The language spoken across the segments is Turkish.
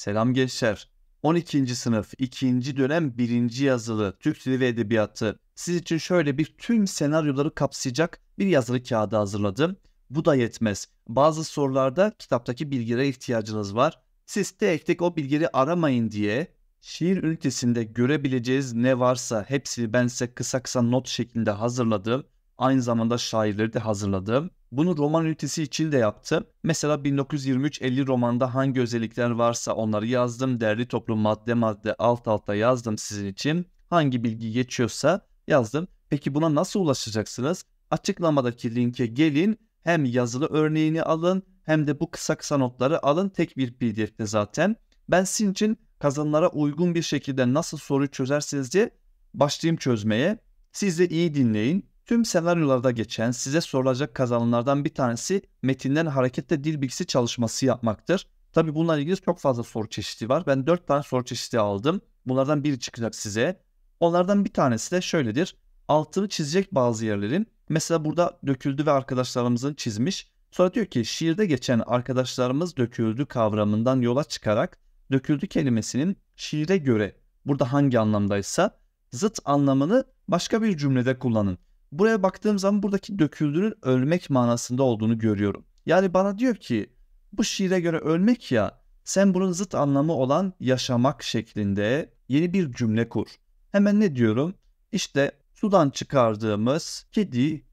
Selam gençler. 12. sınıf 2. dönem 1. yazılı Türk Dili ve Edebiyatı siz için şöyle bir tüm senaryoları kapsayacak bir yazılı kağıdı hazırladım. Bu da yetmez. Bazı sorularda kitaptaki bilgilere ihtiyacınız var. Siz tek tek o bilgileri aramayın diye şiir ünitesinde görebileceğiz ne varsa hepsini ben size kısa kısa not şeklinde hazırladım. Aynı zamanda şairleri de hazırladım. Bunu roman ünitesi için de yaptım. Mesela 1923-50 romanda hangi özellikler varsa onları yazdım. Derli toplu madde madde alt alta yazdım sizin için. Hangi bilgi geçiyorsa yazdım. Peki buna nasıl ulaşacaksınız? Açıklamadaki linke gelin. Hem yazılı örneğini alın hem de bu kısa kısa notları alın. Tek bir pdf'de zaten. Ben sizin için kazanlara uygun bir şekilde nasıl soruyu çözersiniz diye başlayayım çözmeye. Siz de iyi dinleyin. Tüm senaryolarda geçen size sorulacak kazanımlardan bir tanesi metinden hareketle dil bilgisi çalışması yapmaktır. Tabi bununla ilgili çok fazla soru çeşidi var. Ben 4 tane soru çeşidi aldım. Bunlardan biri çıkacak size. Onlardan bir tanesi de şöyledir. Altını çizecek bazı yerlerin. Mesela burada döküldü ve arkadaşlarımızın çizmiş. Sonra diyor ki şiirde geçen arkadaşlarımız döküldü kavramından yola çıkarak döküldü kelimesinin şiire göre burada hangi anlamdaysa zıt anlamını başka bir cümlede kullanın. Buraya baktığım zaman buradaki döküldüğünün ölmek manasında olduğunu görüyorum. Yani bana diyor ki bu şiire göre ölmek ya sen bunun zıt anlamı olan yaşamak şeklinde yeni bir cümle kur. Hemen ne diyorum? İşte sudan çıkardığımız kedi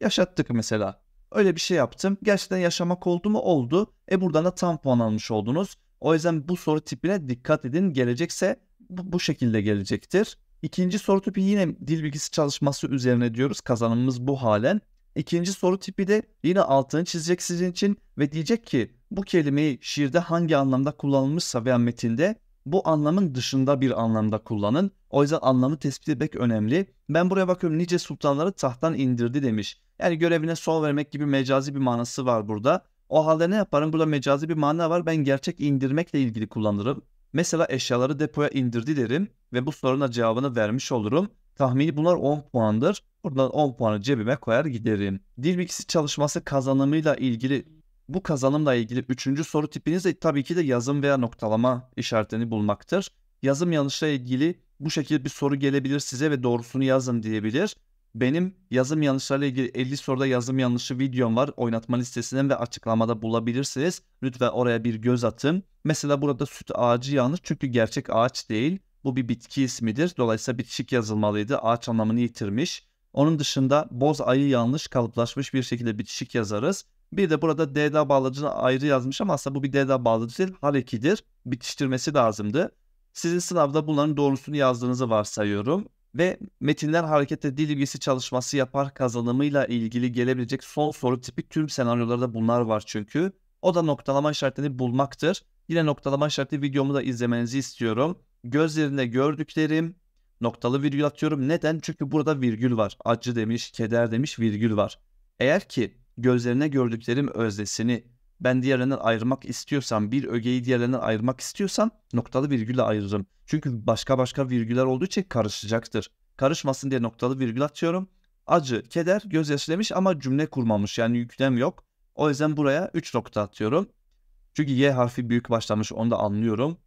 yaşattık mesela. Öyle bir şey yaptım. Gerçekten yaşamak oldu mu? Oldu. E buradan da tam puan almış oldunuz. O yüzden bu soru tipine dikkat edin. Gelecekse bu, bu şekilde gelecektir. İkinci soru tipi yine dil bilgisi çalışması üzerine diyoruz. Kazanımımız bu halen. İkinci soru tipi de yine altını çizecek sizin için ve diyecek ki bu kelimeyi şiirde hangi anlamda kullanılmışsa veya metinde bu anlamın dışında bir anlamda kullanın. O yüzden anlamı tespit etmek önemli. Ben buraya bakıyorum nice sultanları tahttan indirdi demiş. Yani görevine son vermek gibi mecazi bir manası var burada. O halde ne yaparım? Burada mecazi bir mana var. Ben gerçek indirmekle ilgili kullanırım. Mesela eşyaları depoya indirdi derim ve bu soruna cevabını vermiş olurum. Tahmini bunlar 10 puandır. Buradan 10 puanı cebime koyar giderim. Dil bilgisi çalışması kazanımıyla ilgili bu kazanımla ilgili üçüncü soru tipiniz de tabii ki de yazım veya noktalama işaretini bulmaktır. Yazım yanlışla ilgili bu şekilde bir soru gelebilir size ve doğrusunu yazın diyebilir. Benim yazım yanlışlarıyla ilgili 50 soruda yazım yanlışı videom var. Oynatma listesinden ve açıklamada bulabilirsiniz. Lütfen oraya bir göz atın. Mesela burada süt ağacı yanlış çünkü gerçek ağaç değil. Bu bir bitki ismidir. Dolayısıyla bitişik yazılmalıydı. Ağaç anlamını yitirmiş. Onun dışında boz ayı yanlış kalıplaşmış bir şekilde bitişik yazarız. Bir de burada DDA bağlacını ayrı yazmış ama aslında bu bir DDA bağlacı değil. Harekidir. Bitiştirmesi lazımdı. Sizin sınavda bunların doğrusunu yazdığınızı varsayıyorum ve metinler harekete dil bilgisi çalışması yapar kazanımıyla ilgili gelebilecek son soru tipi tüm senaryolarda bunlar var çünkü. O da noktalama işaretlerini bulmaktır. Yine noktalama işaretli videomu da izlemenizi istiyorum. Gözlerinde gördüklerim noktalı virgül atıyorum. Neden? Çünkü burada virgül var. Acı demiş, keder demiş, virgül var. Eğer ki gözlerine gördüklerim öznesini ben diğerlerinden ayırmak istiyorsam bir ögeyi diğerlerinden ayırmak istiyorsam noktalı virgülle ayırırım. Çünkü başka başka virgüler olduğu için karışacaktır. Karışmasın diye noktalı virgül atıyorum. Acı, keder, gözyaşı demiş ama cümle kurmamış yani yüklem yok. O yüzden buraya 3 nokta atıyorum. Çünkü Y harfi büyük başlamış onu da anlıyorum.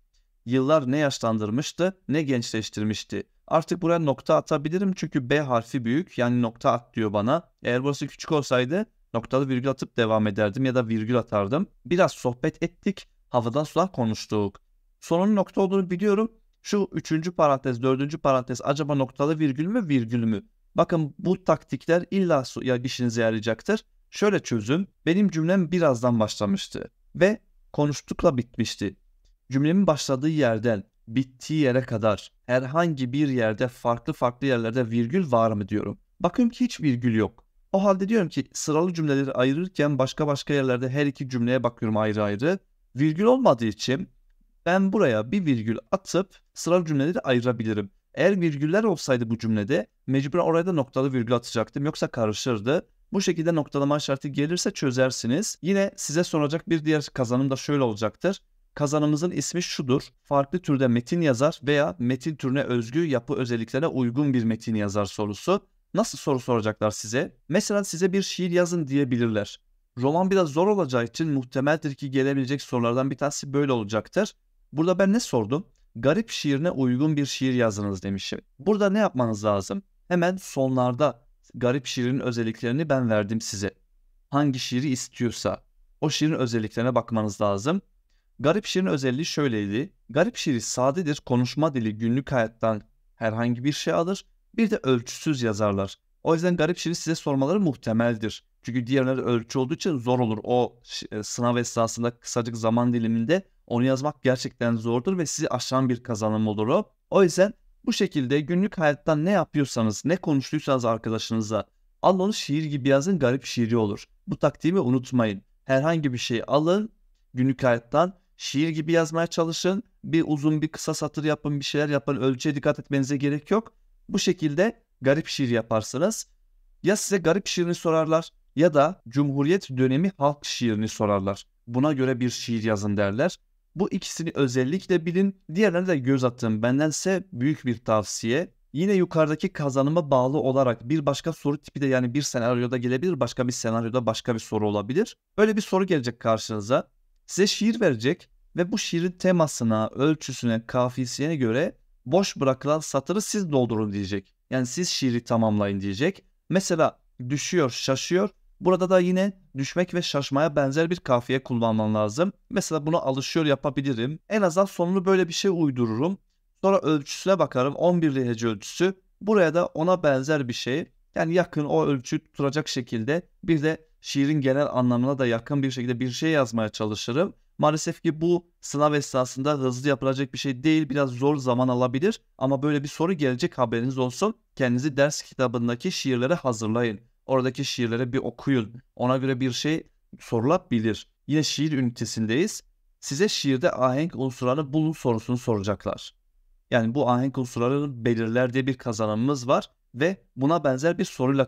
Yıllar ne yaşlandırmıştı ne gençleştirmişti. Artık buraya nokta atabilirim çünkü B harfi büyük yani nokta at diyor bana. Eğer burası küçük olsaydı noktalı virgül atıp devam ederdim ya da virgül atardım. Biraz sohbet ettik, havadan sular konuştuk. Sonun nokta olduğunu biliyorum. Şu üçüncü parantez, dördüncü parantez acaba noktalı virgül mü, virgül mü? Bakın bu taktikler illa işinize yarayacaktır. Şöyle çözüm, benim cümlem birazdan başlamıştı ve konuştukla bitmişti. Cümlemin başladığı yerden bittiği yere kadar herhangi bir yerde farklı farklı yerlerde virgül var mı diyorum. Bakıyorum ki hiç virgül yok. O halde diyorum ki sıralı cümleleri ayırırken başka başka yerlerde her iki cümleye bakıyorum ayrı ayrı. Virgül olmadığı için ben buraya bir virgül atıp sıralı cümleleri ayırabilirim. Eğer virgüller olsaydı bu cümlede mecburen oraya da noktalı virgül atacaktım yoksa karışırdı. Bu şekilde noktalama işareti gelirse çözersiniz. Yine size soracak bir diğer kazanım da şöyle olacaktır. Kazanımızın ismi şudur. Farklı türde metin yazar veya metin türüne özgü yapı özelliklerine uygun bir metin yazar sorusu. Nasıl soru soracaklar size? Mesela size bir şiir yazın diyebilirler. Roman biraz zor olacağı için muhtemeldir ki gelebilecek sorulardan bir tanesi böyle olacaktır. Burada ben ne sordum? Garip şiirine uygun bir şiir yazınız demişim. Burada ne yapmanız lazım? Hemen sonlarda garip şiirin özelliklerini ben verdim size. Hangi şiiri istiyorsa o şiirin özelliklerine bakmanız lazım. Garip şiirin özelliği şöyleydi. Garip şiiri sadedir, konuşma dili günlük hayattan herhangi bir şey alır bir de ölçüsüz yazarlar. O yüzden garip şiiri size sormaları muhtemeldir. Çünkü diğerleri ölçü olduğu için zor olur. O e, sınav esnasında kısacık zaman diliminde onu yazmak gerçekten zordur ve sizi aşan bir kazanım olur o. O yüzden bu şekilde günlük hayattan ne yapıyorsanız, ne konuştuysanız arkadaşınıza al şiir gibi yazın garip şiiri olur. Bu taktiğimi unutmayın. Herhangi bir şeyi alın, günlük hayattan şiir gibi yazmaya çalışın. Bir uzun bir kısa satır yapın, bir şeyler yapın. Ölçüye dikkat etmenize gerek yok. Bu şekilde garip şiir yaparsınız. Ya size garip şiirini sorarlar ya da Cumhuriyet dönemi halk şiirini sorarlar. Buna göre bir şiir yazın derler. Bu ikisini özellikle bilin. Diğerlerine de göz attım. Bendense büyük bir tavsiye. Yine yukarıdaki kazanıma bağlı olarak bir başka soru tipi de yani bir senaryoda gelebilir, başka bir senaryoda başka bir soru olabilir. Böyle bir soru gelecek karşınıza. Size şiir verecek ve bu şiirin temasına, ölçüsüne, kafiyesine göre boş bırakılan satırı siz doldurun diyecek. Yani siz şiiri tamamlayın diyecek. Mesela düşüyor, şaşıyor. Burada da yine düşmek ve şaşmaya benzer bir kafiye kullanman lazım. Mesela buna alışıyor yapabilirim. En azından sonunu böyle bir şey uydururum. Sonra ölçüsüne bakarım. 11 hece ölçüsü. Buraya da ona benzer bir şey. Yani yakın o ölçü tutacak şekilde bir de şiirin genel anlamına da yakın bir şekilde bir şey yazmaya çalışırım. Maalesef ki bu sınav esnasında hızlı yapılacak bir şey değil. Biraz zor zaman alabilir ama böyle bir soru gelecek haberiniz olsun. Kendinizi ders kitabındaki şiirlere hazırlayın. Oradaki şiirlere bir okuyun. Ona göre bir şey sorulabilir. Yine şiir ünitesindeyiz. Size şiirde ahenk unsurlarını bulun sorusunu soracaklar. Yani bu ahenk unsurlarını belirler diye bir kazanımımız var ve buna benzer bir soruyla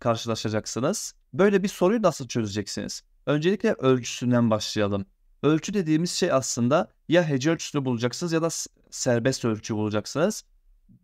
karşılaşacaksınız. Böyle bir soruyu nasıl çözeceksiniz? Öncelikle ölçüsünden başlayalım. Ölçü dediğimiz şey aslında ya hece ölçüsünü bulacaksınız ya da serbest ölçü bulacaksınız.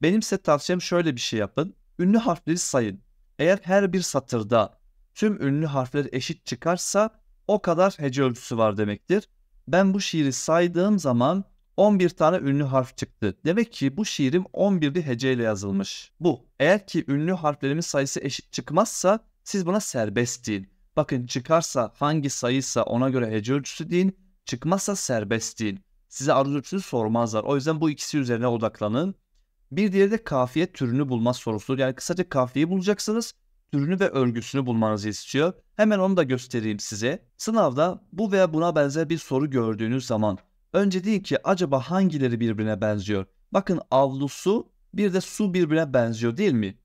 Benim size tavsiyem şöyle bir şey yapın. Ünlü harfleri sayın. Eğer her bir satırda tüm ünlü harfler eşit çıkarsa o kadar hece ölçüsü var demektir. Ben bu şiiri saydığım zaman 11 tane ünlü harf çıktı. Demek ki bu şiirim 11'li heceyle yazılmış. Bu. Eğer ki ünlü harflerimin sayısı eşit çıkmazsa siz buna serbest deyin. Bakın çıkarsa hangi sayıysa ona göre hece ölçüsü deyin. Çıkmazsa serbest değil. Size arzu arzucuyu sormazlar. O yüzden bu ikisi üzerine odaklanın. Bir diğeri de kafiye türünü bulma sorusu. Yani kısaca kafiyeyi bulacaksınız. Türünü ve örgüsünü bulmanızı istiyor. Hemen onu da göstereyim size. Sınavda bu veya buna benzer bir soru gördüğünüz zaman önce deyin ki acaba hangileri birbirine benziyor? Bakın avlusu bir de su birbirine benziyor değil mi?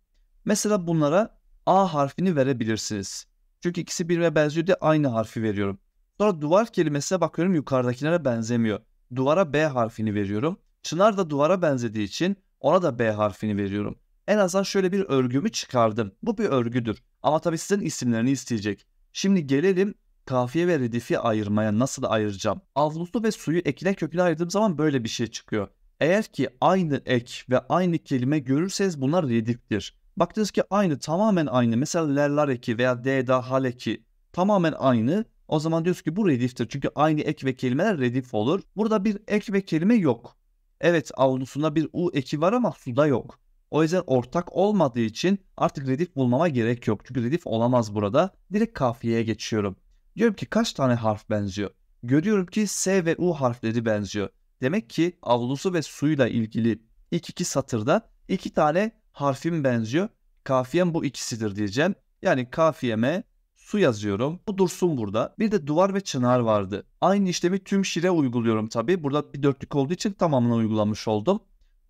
Mesela bunlara A harfini verebilirsiniz. Çünkü ikisi birbirine benziyor diye aynı harfi veriyorum. Sonra duvar kelimesine bakıyorum yukarıdakilere benzemiyor. Duvara B harfini veriyorum. Çınar da duvara benzediği için ona da B harfini veriyorum. En azından şöyle bir örgümü çıkardım. Bu bir örgüdür. Ama tabii sizin isimlerini isteyecek. Şimdi gelelim kafiye ve redifi ayırmaya nasıl ayıracağım? Avluslu ve suyu ekine köküne ayırdığım zaman böyle bir şey çıkıyor. Eğer ki aynı ek ve aynı kelime görürseniz bunlar rediftir. Baktınız ki aynı tamamen aynı. Mesela lerlar eki veya deda hal eki tamamen aynı. O zaman diyoruz ki bu rediftir. Çünkü aynı ek ve kelimeler redif olur. Burada bir ek ve kelime yok. Evet avlusunda bir u eki var ama suda yok. O yüzden ortak olmadığı için artık redif bulmama gerek yok. Çünkü redif olamaz burada. Direkt kafiyeye geçiyorum. Diyorum ki kaç tane harf benziyor? Görüyorum ki S ve U harfleri benziyor. Demek ki avlusu ve suyla ilgili ilk iki satırda iki tane harfim benziyor. Kafiyem bu ikisidir diyeceğim. Yani kafiyeme su yazıyorum. Bu dursun burada. Bir de duvar ve çınar vardı. Aynı işlemi tüm şire uyguluyorum tabi. Burada bir dörtlük olduğu için tamamını uygulamış oldum.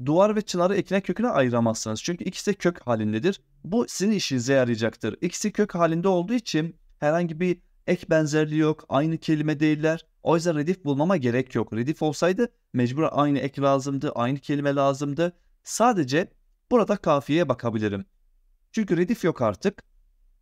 Duvar ve çınarı ekine köküne ayıramazsınız. Çünkü ikisi de kök halindedir. Bu sizin işinize yarayacaktır. İkisi kök halinde olduğu için herhangi bir ek benzerliği yok. Aynı kelime değiller. O yüzden redif bulmama gerek yok. Redif olsaydı mecbur aynı ek lazımdı. Aynı kelime lazımdı. Sadece burada kafiyeye bakabilirim. Çünkü redif yok artık.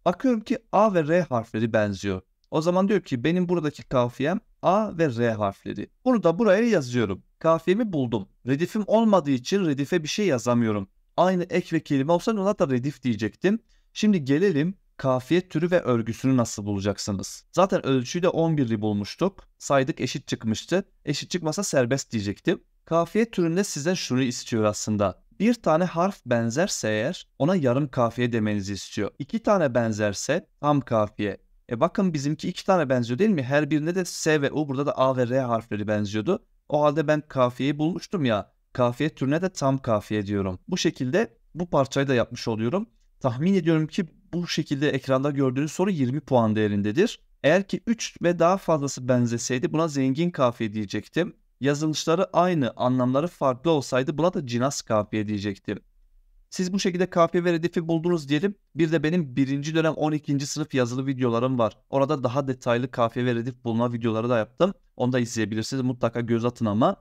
Bakıyorum ki A ve R harfleri benziyor. O zaman diyor ki benim buradaki kafiyem A ve R harfleri. Bunu da buraya yazıyorum. Kafiyemi buldum. Redifim olmadığı için redife bir şey yazamıyorum. Aynı ek ve kelime olsa ona da redif diyecektim. Şimdi gelelim kafiye türü ve örgüsünü nasıl bulacaksınız? Zaten ölçüyü de 11'li bulmuştuk. Saydık eşit çıkmıştı. Eşit çıkmasa serbest diyecektim. Kafiye türünde size şunu istiyor aslında. Bir tane harf benzerse eğer ona yarım kafiye demenizi istiyor. İki tane benzerse tam kafiye. E bakın bizimki iki tane benziyor değil mi? Her birinde de S ve U burada da A ve R harfleri benziyordu. O halde ben kafiyeyi bulmuştum ya. Kafiye türüne de tam kafiye diyorum. Bu şekilde bu parçayı da yapmış oluyorum. Tahmin ediyorum ki bu şekilde ekranda gördüğünüz soru 20 puan değerindedir. Eğer ki 3 ve daha fazlası benzeseydi buna zengin kafiye diyecektim yazılışları aynı, anlamları farklı olsaydı buna da cinas kafiye diyecektim. Siz bu şekilde kafiye ve redifi buldunuz diyelim. Bir de benim birinci dönem 12. sınıf yazılı videolarım var. Orada daha detaylı kafiye ve redif bulma videoları da yaptım. Onu da izleyebilirsiniz. Mutlaka göz atın ama.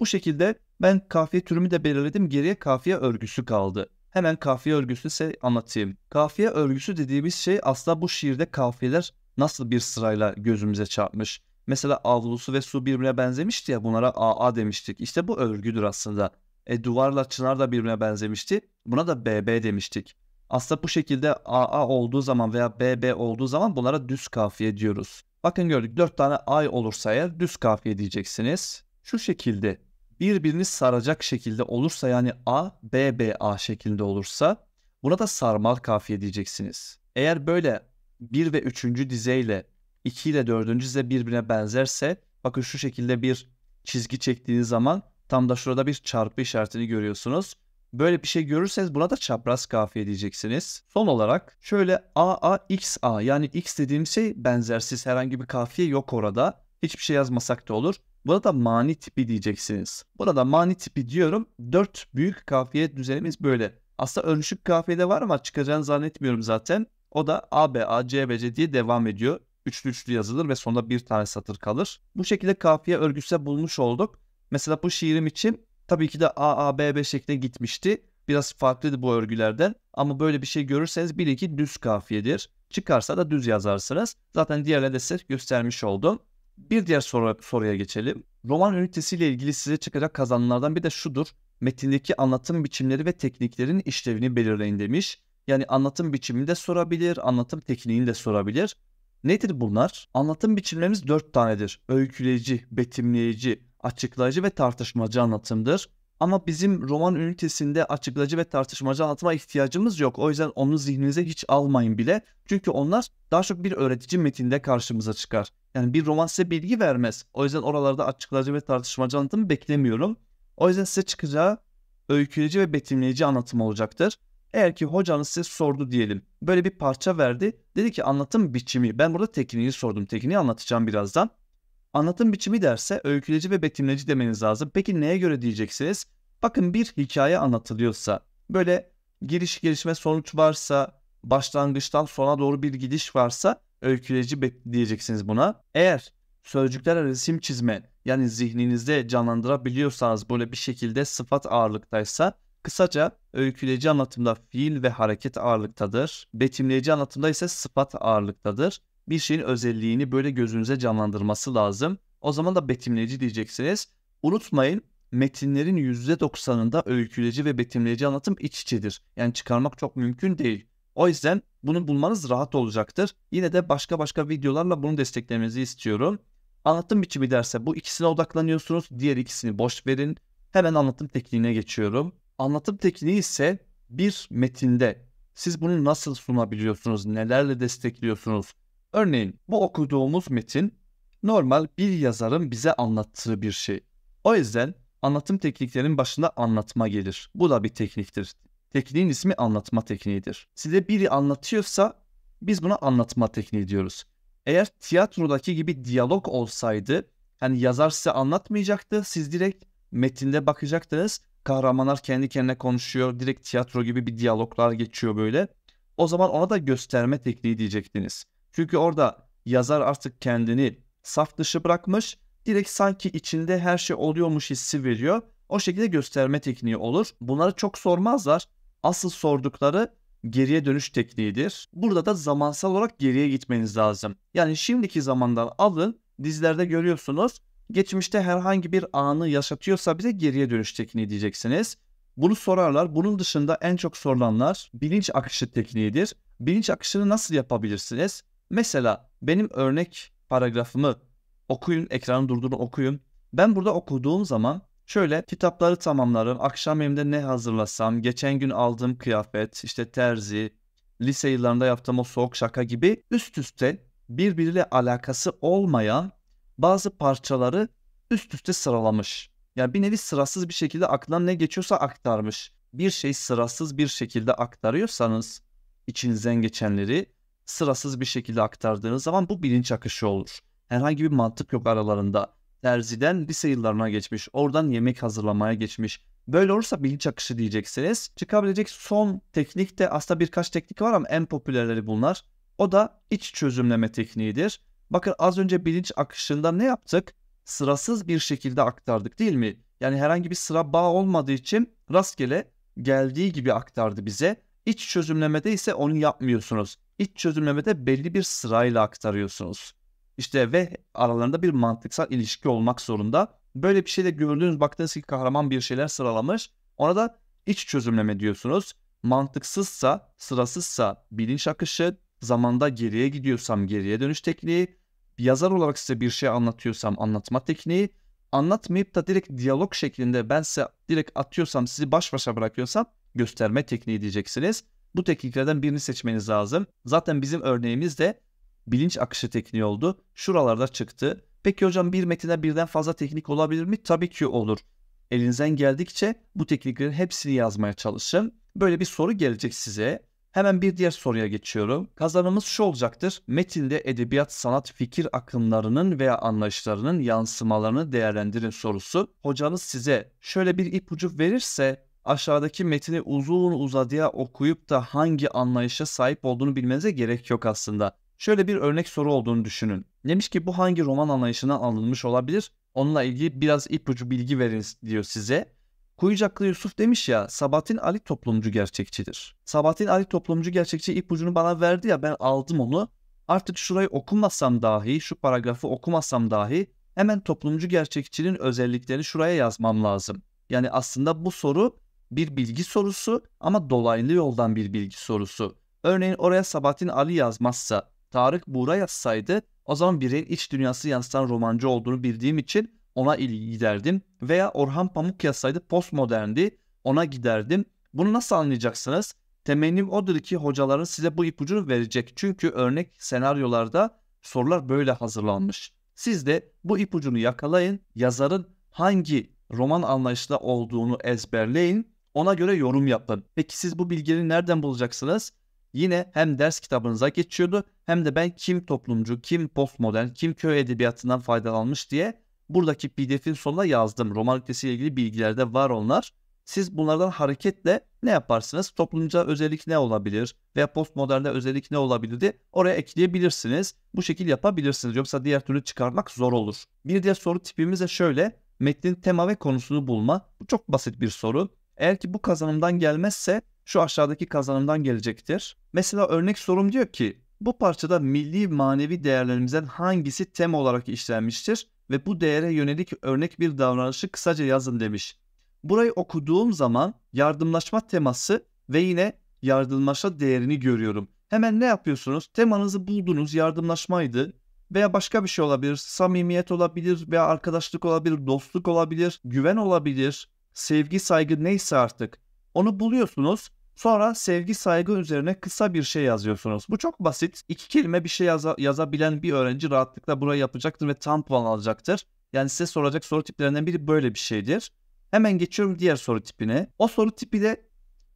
Bu şekilde ben kafiye türümü de belirledim. Geriye kafiye örgüsü kaldı. Hemen kafiye örgüsü ise anlatayım. Kafiye örgüsü dediğimiz şey aslında bu şiirde kafiyeler nasıl bir sırayla gözümüze çarpmış. Mesela avlusu ve su birbirine benzemişti ya bunlara AA demiştik. İşte bu örgüdür aslında. E, duvarla çınar da birbirine benzemişti. Buna da BB demiştik. Aslında bu şekilde AA olduğu zaman veya BB olduğu zaman bunlara düz kafiye diyoruz. Bakın gördük 4 tane ay olursa eğer düz kafiye diyeceksiniz. Şu şekilde birbirini saracak şekilde olursa yani A, B, B, A şeklinde olursa buna da sarmal kafiye diyeceksiniz. Eğer böyle 1 ve 3. dizeyle 2 ile 4. de birbirine benzerse bakın şu şekilde bir çizgi çektiğiniz zaman tam da şurada bir çarpı işaretini görüyorsunuz. Böyle bir şey görürseniz buna da çapraz kafiye diyeceksiniz. Son olarak şöyle a a x a yani x dediğim şey benzersiz herhangi bir kafiye yok orada. Hiçbir şey yazmasak da olur. Buna da mani tipi diyeceksiniz. Buna da mani tipi diyorum. 4 büyük kafiye düzenimiz böyle. Aslında kafiye de var ama çıkacağını zannetmiyorum zaten. O da A, B, A, C, B, C diye devam ediyor üçlü üçlü yazılır ve sonunda bir tane satır kalır. Bu şekilde kafiye örgüse bulmuş olduk. Mesela bu şiirim için tabii ki de A-A-B-B şeklinde gitmişti. Biraz farklıydı bu örgülerden ama böyle bir şey görürseniz bilin ki düz kafiyedir. Çıkarsa da düz yazarsınız. Zaten diğerlerine de size göstermiş oldum. Bir diğer soru, soruya geçelim. Roman ünitesiyle ilgili size çıkacak kazanımlardan bir de şudur. Metindeki anlatım biçimleri ve tekniklerin işlevini belirleyin demiş. Yani anlatım biçimini de sorabilir, anlatım tekniğini de sorabilir. Nedir bunlar? Anlatım biçimlerimiz 4 tanedir. Öyküleyici, betimleyici, açıklayıcı ve tartışmacı anlatımdır. Ama bizim roman ünitesinde açıklayıcı ve tartışmacı anlatıma ihtiyacımız yok. O yüzden onu zihninize hiç almayın bile. Çünkü onlar daha çok bir öğretici metinde karşımıza çıkar. Yani bir roman size bilgi vermez. O yüzden oralarda açıklayıcı ve tartışmacı anlatımı beklemiyorum. O yüzden size çıkacağı öyküleyici ve betimleyici anlatım olacaktır. Eğer ki hocanız size sordu diyelim. Böyle bir parça verdi. Dedi ki anlatım biçimi. Ben burada tekniği sordum. Tekniği anlatacağım birazdan. Anlatım biçimi derse öyküleci ve betimleyici demeniz lazım. Peki neye göre diyeceksiniz? Bakın bir hikaye anlatılıyorsa böyle giriş gelişme sonuç varsa başlangıçtan sona doğru bir gidiş varsa öyküleci diyeceksiniz buna. Eğer sözcükler resim çizme yani zihninizde canlandırabiliyorsanız böyle bir şekilde sıfat ağırlıktaysa Kısaca öyküleyici anlatımda fiil ve hareket ağırlıktadır. Betimleyici anlatımda ise sıfat ağırlıktadır. Bir şeyin özelliğini böyle gözünüze canlandırması lazım. O zaman da betimleyici diyeceksiniz. Unutmayın metinlerin %90'ında öyküleyici ve betimleyici anlatım iç içedir. Yani çıkarmak çok mümkün değil. O yüzden bunu bulmanız rahat olacaktır. Yine de başka başka videolarla bunu desteklemenizi istiyorum. Anlatım biçimi derse bu ikisine odaklanıyorsunuz. Diğer ikisini boş verin. Hemen anlatım tekniğine geçiyorum. Anlatım tekniği ise bir metinde siz bunu nasıl sunabiliyorsunuz, nelerle destekliyorsunuz? Örneğin bu okuduğumuz metin normal bir yazarın bize anlattığı bir şey. O yüzden anlatım tekniklerinin başında anlatma gelir. Bu da bir tekniktir. Tekniğin ismi anlatma tekniğidir. Size biri anlatıyorsa biz buna anlatma tekniği diyoruz. Eğer tiyatrodaki gibi diyalog olsaydı yani yazar size anlatmayacaktı. Siz direkt metinde bakacaktınız kahramanlar kendi kendine konuşuyor. Direkt tiyatro gibi bir diyaloglar geçiyor böyle. O zaman ona da gösterme tekniği diyecektiniz. Çünkü orada yazar artık kendini saf dışı bırakmış. Direkt sanki içinde her şey oluyormuş hissi veriyor. O şekilde gösterme tekniği olur. Bunları çok sormazlar. Asıl sordukları geriye dönüş tekniğidir. Burada da zamansal olarak geriye gitmeniz lazım. Yani şimdiki zamandan alın dizilerde görüyorsunuz geçmişte herhangi bir anı yaşatıyorsa bize geriye dönüş tekniği diyeceksiniz. Bunu sorarlar. Bunun dışında en çok sorulanlar bilinç akışı tekniğidir. Bilinç akışını nasıl yapabilirsiniz? Mesela benim örnek paragrafımı okuyun, ekranı durdurun okuyun. Ben burada okuduğum zaman şöyle kitapları tamamlarım. Akşam evimde ne hazırlasam, geçen gün aldığım kıyafet, işte terzi, lise yıllarında yaptığım o soğuk şaka gibi üst üste birbiriyle alakası olmayan bazı parçaları üst üste sıralamış. Yani bir nevi sırasız bir şekilde aklından ne geçiyorsa aktarmış. Bir şey sırasız bir şekilde aktarıyorsanız içinizden geçenleri sırasız bir şekilde aktardığınız zaman bu bilinç akışı olur. Herhangi bir mantık yok aralarında. Terziden lise yıllarına geçmiş, oradan yemek hazırlamaya geçmiş. Böyle olursa bilinç akışı diyeceksiniz. Çıkabilecek son teknik de aslında birkaç teknik var ama en popülerleri bunlar. O da iç çözümleme tekniğidir. Bakın az önce bilinç akışında ne yaptık? Sırasız bir şekilde aktardık değil mi? Yani herhangi bir sıra bağ olmadığı için rastgele geldiği gibi aktardı bize. İç çözümlemede ise onu yapmıyorsunuz. İç çözümlemede belli bir sırayla aktarıyorsunuz. İşte ve aralarında bir mantıksal ilişki olmak zorunda. Böyle bir şeyde gördüğünüz baktığınız ki kahraman bir şeyler sıralamış. Ona da iç çözümleme diyorsunuz. Mantıksızsa, sırasızsa bilinç akışı, zamanda geriye gidiyorsam geriye dönüş tekniği, bir yazar olarak size bir şey anlatıyorsam anlatma tekniği, anlatmayıp da direkt diyalog şeklinde ben size direkt atıyorsam, sizi baş başa bırakıyorsam gösterme tekniği diyeceksiniz. Bu tekniklerden birini seçmeniz lazım. Zaten bizim örneğimiz de bilinç akışı tekniği oldu. Şuralarda çıktı. Peki hocam bir metinde birden fazla teknik olabilir mi? Tabii ki olur. Elinizden geldikçe bu tekniklerin hepsini yazmaya çalışın. Böyle bir soru gelecek size. Hemen bir diğer soruya geçiyorum. Kazanımız şu olacaktır. Metinde edebiyat, sanat, fikir akımlarının veya anlayışlarının yansımalarını değerlendirin sorusu. Hocanız size şöyle bir ipucu verirse aşağıdaki metini uzun uzadıya okuyup da hangi anlayışa sahip olduğunu bilmenize gerek yok aslında. Şöyle bir örnek soru olduğunu düşünün. Demiş ki bu hangi roman anlayışına alınmış olabilir? Onunla ilgili biraz ipucu bilgi verin diyor size. Kuyucaklı Yusuf demiş ya Sabahattin Ali toplumcu gerçekçidir. Sabahattin Ali toplumcu gerçekçi ipucunu bana verdi ya ben aldım onu. Artık şurayı okumasam dahi şu paragrafı okumasam dahi hemen toplumcu gerçekçinin özelliklerini şuraya yazmam lazım. Yani aslında bu soru bir bilgi sorusu ama dolaylı yoldan bir bilgi sorusu. Örneğin oraya Sabahattin Ali yazmazsa Tarık Buğra yazsaydı o zaman bireyin iç dünyası yansıtan romancı olduğunu bildiğim için ona ilgi giderdim. Veya Orhan Pamuk yazsaydı postmoderndi ona giderdim. Bunu nasıl anlayacaksınız? Temennim odur ki hocaların size bu ipucunu verecek. Çünkü örnek senaryolarda sorular böyle hazırlanmış. Siz de bu ipucunu yakalayın. Yazarın hangi roman anlayışla olduğunu ezberleyin. Ona göre yorum yapın. Peki siz bu bilgileri nereden bulacaksınız? Yine hem ders kitabınıza geçiyordu hem de ben kim toplumcu, kim postmodern, kim köy edebiyatından faydalanmış diye buradaki pdf'in sonuna yazdım. Roman ülkesiyle ilgili bilgilerde var onlar. Siz bunlardan hareketle ne yaparsınız? Toplumca özellik ne olabilir? Veya postmodernde özellik ne olabilir diye oraya ekleyebilirsiniz. Bu şekil yapabilirsiniz. Yoksa diğer türlü çıkarmak zor olur. Bir diğer soru tipimiz de şöyle. Metnin tema ve konusunu bulma. Bu çok basit bir soru. Eğer ki bu kazanımdan gelmezse şu aşağıdaki kazanımdan gelecektir. Mesela örnek sorum diyor ki bu parçada milli manevi değerlerimizden hangisi tema olarak işlenmiştir? ve bu değere yönelik örnek bir davranışı kısaca yazın demiş. Burayı okuduğum zaman yardımlaşma teması ve yine yardımlaşma değerini görüyorum. Hemen ne yapıyorsunuz? Temanızı buldunuz, yardımlaşmaydı veya başka bir şey olabilir. Samimiyet olabilir veya arkadaşlık olabilir, dostluk olabilir, güven olabilir, sevgi, saygı neyse artık. Onu buluyorsunuz Sonra sevgi saygı üzerine kısa bir şey yazıyorsunuz. Bu çok basit. İki kelime bir şey yaza- yazabilen bir öğrenci rahatlıkla burayı yapacaktır ve tam puan alacaktır. Yani size soracak soru tiplerinden biri böyle bir şeydir. Hemen geçiyorum diğer soru tipine. O soru tipi de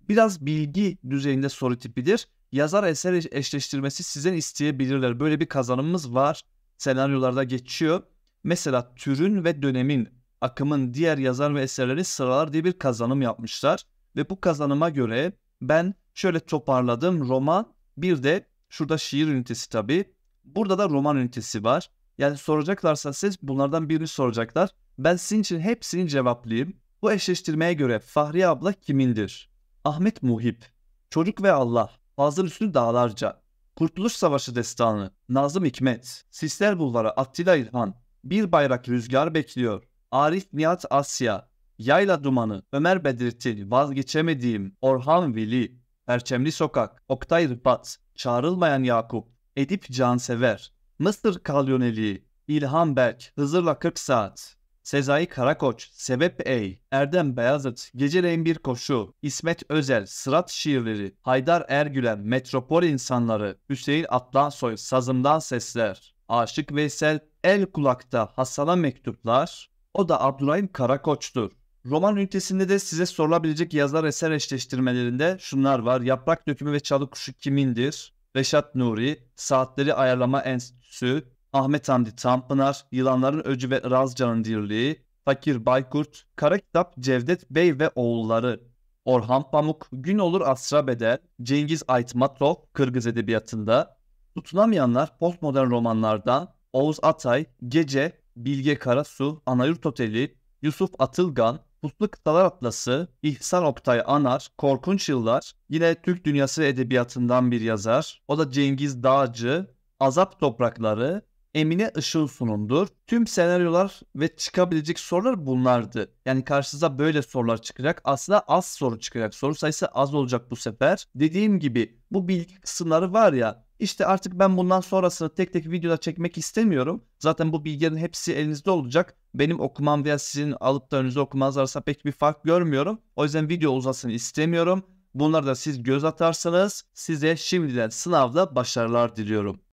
biraz bilgi düzeyinde soru tipidir. Yazar eser eşleştirmesi sizden isteyebilirler. Böyle bir kazanımımız var. Senaryolarda geçiyor. Mesela türün ve dönemin, akımın diğer yazar ve eserleri sıralar diye bir kazanım yapmışlar. Ve bu kazanıma göre ben şöyle toparladım roman bir de şurada şiir ünitesi tabii. Burada da roman ünitesi var. Yani soracaklarsa siz bunlardan birini soracaklar. Ben sizin için hepsini cevaplayayım. Bu eşleştirmeye göre Fahriye abla kimindir? Ahmet Muhip, Çocuk ve Allah, Fazıl Üstü Dağlarca, Kurtuluş Savaşı Destanı, Nazım Hikmet, Sisler Bulvarı Attila İlhan, Bir Bayrak Rüzgar Bekliyor, Arif Nihat Asya, Yayla Dumanı, Ömer Bedirtil, Vazgeçemediğim, Orhan Veli, Perçemli Sokak, Oktay Rıpat, Çağrılmayan Yakup, Edip Cansever, Mısır Kalyoneli, İlhan Berk, Hızırla 40 Saat, Sezai Karakoç, Sebep Ey, Erdem Beyazıt, Geceleyin Bir Koşu, İsmet Özel, Sırat Şiirleri, Haydar Ergülen, Metropol İnsanları, Hüseyin Atlansoy, Sazımdan Sesler, Aşık Veysel, El Kulak'ta Hasan'a Mektuplar, o da Abdurrahim Karakoç'tur. Roman ünitesinde de size sorulabilecek yazar eser eşleştirmelerinde şunlar var. Yaprak dökümü ve çalı kuşu kimindir? Reşat Nuri, Saatleri Ayarlama Enstitüsü, Ahmet Hamdi Tanpınar, Yılanların Öcü ve Razcan'ın Dirliği, Fakir Baykurt, Kara Kitap Cevdet Bey ve Oğulları, Orhan Pamuk, Gün Olur Asra Bedel, Cengiz Aytmatov, Kırgız Edebiyatı'nda, Tutunamayanlar postmodern romanlardan Oğuz Atay, Gece, Bilge Karasu, Anayurt Oteli, Yusuf Atılgan, Puslu Kıtalar Atlası, İhsan Oktay Anar, Korkunç Yıllar, yine Türk Dünyası Edebiyatı'ndan bir yazar. O da Cengiz Dağcı, Azap Toprakları, Emine Işıl sunumdur. Tüm senaryolar ve çıkabilecek sorular bunlardı. Yani karşınıza böyle sorular çıkacak. Aslında az soru çıkacak. Soru sayısı az olacak bu sefer. Dediğim gibi bu bilgi kısımları var ya işte artık ben bundan sonrasını tek tek videoda çekmek istemiyorum. Zaten bu bilgilerin hepsi elinizde olacak. Benim okumam veya sizin alıp da önünüze okumanız arasında pek bir fark görmüyorum. O yüzden video uzasını istemiyorum. Bunları da siz göz atarsanız size şimdiden sınavda başarılar diliyorum.